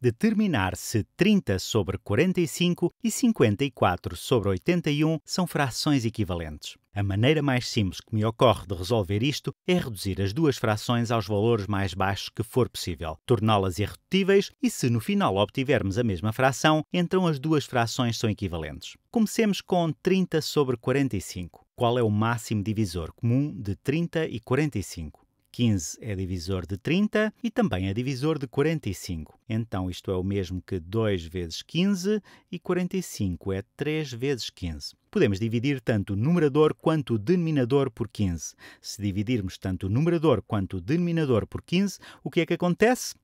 determinar se 30 sobre 45 e 54 sobre 81 são frações equivalentes. A maneira mais simples que me ocorre de resolver isto é reduzir as duas frações aos valores mais baixos que for possível, torná-las irredutíveis e, se no final obtivermos a mesma fração, então as duas frações são equivalentes. Comecemos com 30 sobre 45. Qual é o máximo divisor comum de 30 e 45? 15 é divisor de 30 e também é divisor de 45. Então isto é o mesmo que 2 vezes 15 e 45 é 3 vezes 15. Podemos dividir tanto o numerador quanto o denominador por 15. Se dividirmos tanto o numerador quanto o denominador por 15, o que é que acontece?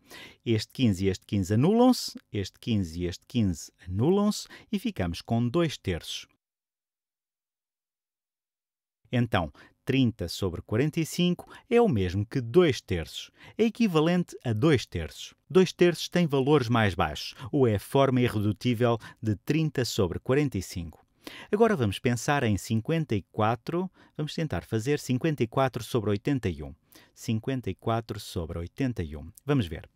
Este 15 e este 15 anulam-se, este 15 e este 15 anulam-se e ficamos com 2 terços. Então, 30 sobre 45 é o mesmo que 2 terços, é equivalente a 2 terços. 2 terços tem valores mais baixos, ou é a forma irredutível de 30 sobre 45. Agora vamos pensar em 54, vamos tentar fazer 54 sobre 81. 54 sobre 81. Vamos ver.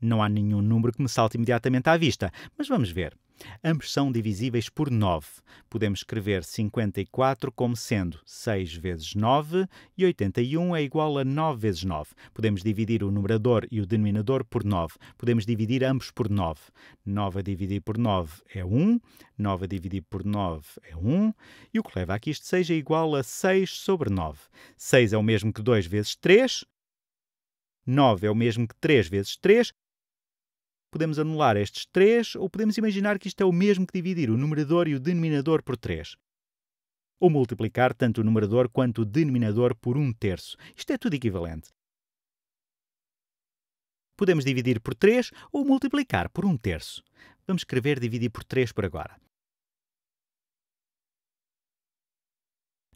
Não há nenhum número que me salte imediatamente à vista, mas vamos ver. Ambos são divisíveis por 9. Podemos escrever 54 como sendo 6 vezes 9 e 81 é igual a 9 vezes 9. Podemos dividir o numerador e o denominador por 9. Podemos dividir ambos por 9. 9 a dividir por 9 é 1, 9 a dividir por 9 é 1, e o que leva a que isto seja igual a 6 sobre 9. 6 é o mesmo que 2 vezes 3, 9 é o mesmo que 3 vezes 3, Podemos anular estes 3 ou podemos imaginar que isto é o mesmo que dividir o numerador e o denominador por 3. Ou multiplicar tanto o numerador quanto o denominador por 1 terço. Isto é tudo equivalente. Podemos dividir por 3 ou multiplicar por 1 terço. Vamos escrever dividir por 3 por agora.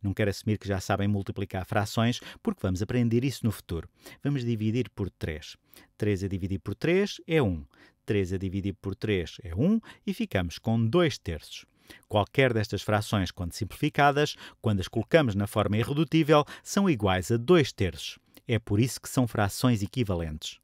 Não quero assumir que já sabem multiplicar frações, porque vamos aprender isso no futuro. Vamos dividir por 3. 3 a dividir por 3 é 1. 3 a dividir por 3 é 1 e ficamos com 2 terços. Qualquer destas frações, quando simplificadas, quando as colocamos na forma irredutível, são iguais a 2 terços. É por isso que são frações equivalentes.